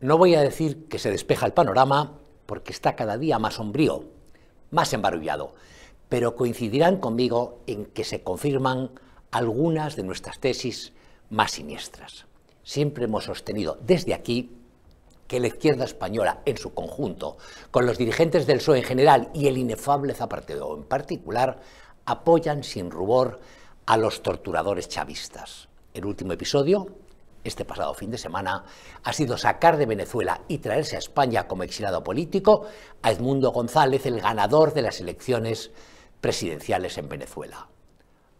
No voy a decir que se despeja el panorama, porque está cada día más sombrío, más embarullado, pero coincidirán conmigo en que se confirman algunas de nuestras tesis más siniestras. Siempre hemos sostenido desde aquí que la izquierda española en su conjunto, con los dirigentes del PSOE en general y el inefable Zapatero en particular, apoyan sin rubor a los torturadores chavistas. El último episodio, este pasado fin de semana ha sido sacar de Venezuela y traerse a España como exilado político a Edmundo González, el ganador de las elecciones presidenciales en Venezuela.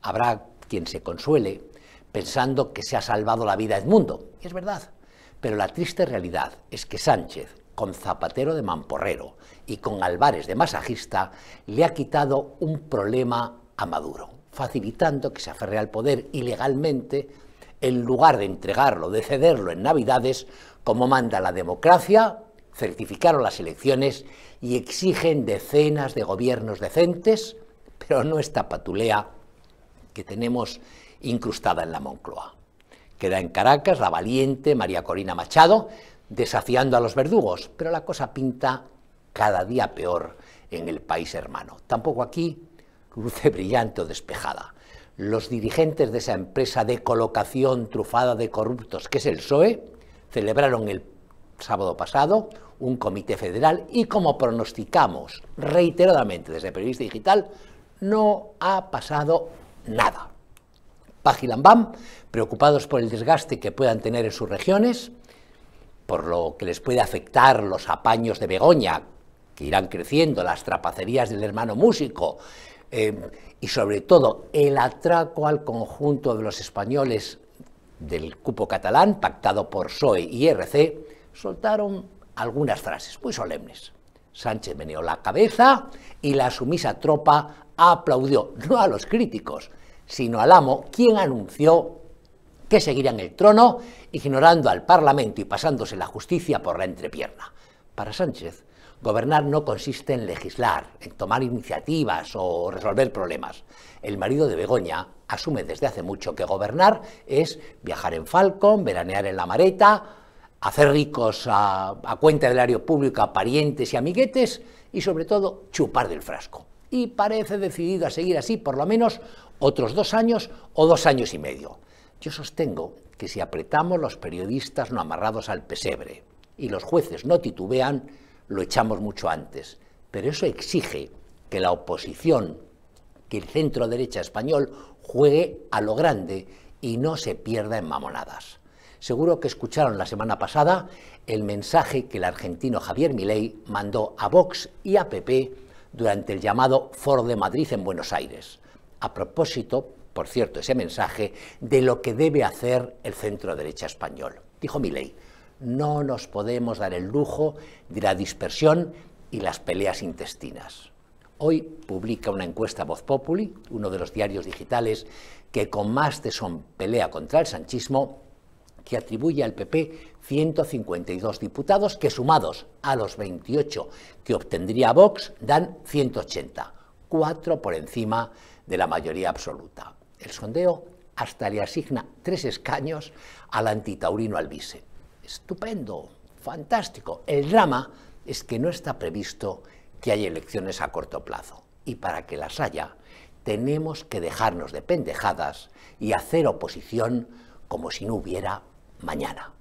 Habrá quien se consuele pensando que se ha salvado la vida a Edmundo, y es verdad, pero la triste realidad es que Sánchez, con Zapatero de mamporrero y con Álvarez de masajista, le ha quitado un problema a Maduro, facilitando que se aferre al poder ilegalmente en lugar de entregarlo, de cederlo en Navidades, como manda la democracia, certificaron las elecciones y exigen decenas de gobiernos decentes, pero no esta patulea que tenemos incrustada en la Moncloa. Queda en Caracas la valiente María Corina Machado, desafiando a los verdugos, pero la cosa pinta cada día peor en el país hermano. Tampoco aquí luce brillante o despejada los dirigentes de esa empresa de colocación trufada de corruptos, que es el PSOE, celebraron el sábado pasado un comité federal y como pronosticamos reiteradamente desde Periodista Digital, no ha pasado nada. Pajilambam, preocupados por el desgaste que puedan tener en sus regiones, por lo que les puede afectar los apaños de Begoña, que irán creciendo, las trapacerías del hermano músico, eh, y sobre todo el atraco al conjunto de los españoles del cupo catalán, pactado por PSOE y RC, soltaron algunas frases muy solemnes. Sánchez meneó la cabeza y la sumisa tropa aplaudió, no a los críticos, sino al amo, quien anunció que seguirían el trono, ignorando al Parlamento y pasándose la justicia por la entrepierna. Para Sánchez, Gobernar no consiste en legislar, en tomar iniciativas o resolver problemas. El marido de Begoña asume desde hace mucho que gobernar es viajar en Falcon, veranear en la Mareta, hacer ricos a, cuenta del área pública a parientes y amiguetes y sobre todo chupar del frasco. Y parece decidido a seguir así por lo menos otros dos años o dos años y medio. Yo sostengo que si apretamos los periodistas no amarrados al pesebre y los jueces no titubean, lo echamos mucho antes. Pero eso exige que la oposición, que el centro derecha español juegue a lo grande y no se pierda en mamonadas. Seguro que escucharon la semana pasada el mensaje que el argentino Javier Milei mandó a Vox y a PP durante el llamado Foro de Madrid en Buenos Aires. A propósito, por cierto, ese mensaje de lo que debe hacer el centro derecha español. Dijo Milei, no nos podemos dar el lujo de la dispersión y las peleas intestinas. Hoy publica una encuesta Voz Populi, uno de los diarios digitales que con más de son pelea contra el sanchismo, que atribuye al PP 152 diputados que sumados a los 28 que obtendría Vox dan 180, cuatro por encima de la mayoría absoluta. El sondeo hasta le asigna tres escaños al antitaurino Albise estupendo, fantástico. El drama es que no está previsto que haya elecciones a corto plazo. Y para que las haya, tenemos que dejarnos de pendejadas y hacer oposición como si no hubiera mañana.